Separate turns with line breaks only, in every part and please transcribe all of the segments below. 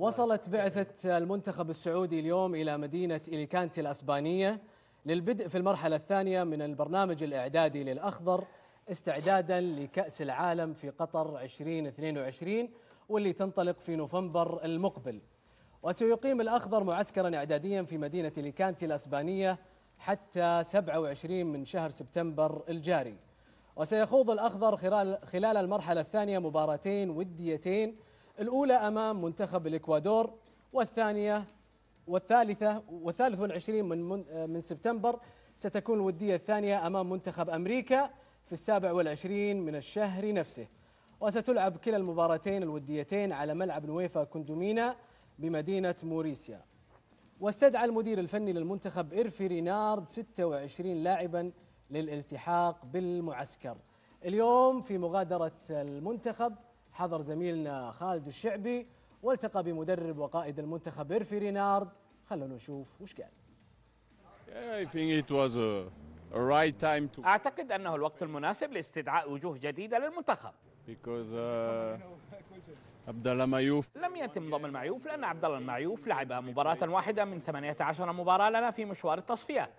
وصلت بعثة المنتخب السعودي اليوم إلى مدينة إليكانتي الأسبانية للبدء في المرحلة الثانية من البرنامج الإعدادي للأخضر استعدادا لكأس العالم في قطر 2022 واللي تنطلق في نوفمبر المقبل وسيقيم الأخضر معسكرا إعداديا في مدينة إليكانتي الأسبانية حتى 27 من شهر سبتمبر الجاري وسيخوض الأخضر خلال, خلال المرحلة الثانية مباراتين وديتين الأولى أمام منتخب الإكوادور والثانية والثالثة والثالث والعشرين من, من, آه، من سبتمبر ستكون الودية الثانية أمام منتخب أمريكا في السابع والعشرين من الشهر نفسه وستلعب كلا المباراتين الوديتين على ملعب نويفا كوندومينا بمدينة موريسيا واستدعى المدير الفني للمنتخب إرفي رينارد 26 لاعبا للالتحاق بالمعسكر اليوم في مغادرة المنتخب حضر زميلنا خالد الشعبي والتقى بمدرب وقائد المنتخب إرفي رينارد خلونا نشوف وش قال
أعتقد أنه الوقت المناسب لاستدعاء وجوه جديدة للمنتخب عبد الله معيوف لم يتم ضم المعيوف
لان عبد الله المعيوف لعب مباراه واحده من 18 مباراه لنا في مشوار التصفيات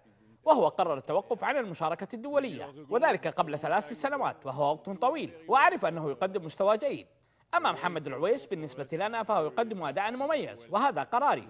وهو قرر التوقف عن المشاركة الدولية وذلك قبل ثلاث سنوات وهو وقت طويل وأعرف أنه يقدم مستوى جيد أما محمد العويس بالنسبة لنا فهو يقدم أداء مميز وهذا قراري